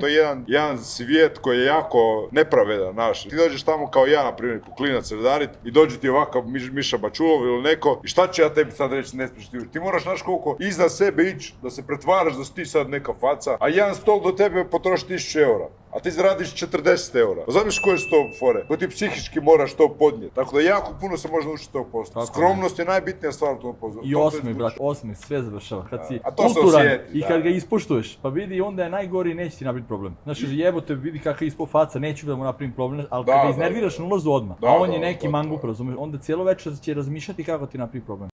To je jedan, svijet koji je jako nepravedan naš. Ti dođeš tamo kao ja, na primjer, klinac redarit i dođe ti ovakav Miša Bačulov ili neko i šta će ja tebi sad reći, ne smiješ ti moraš naš koliko iza sebe ići da se pretvaraš da si ti sad neka faca, a jedan stol do tebe potroši 1000 eura a ti zaradiš 40 eura. Pa znaš koje su to fore? Ko ti psihički moraš to podnijeti. Tako da jako puno se može naučiti tog posla. Skromnost je najbitnija stvar u tom poslu. I osmi, brat, osmi, sve završava. Kad si kulturan i kad ga ispuštuješ, pa vidi onda je najgori neće ti napraviti problem. jebo te vidi kakav ispo faca, neću da mu napravim problem, ali kad ga iznerviraš na ulazu odmah, a on je neki mangu razumiješ, onda cijelo večer će razmišljati kako ti napravi problem.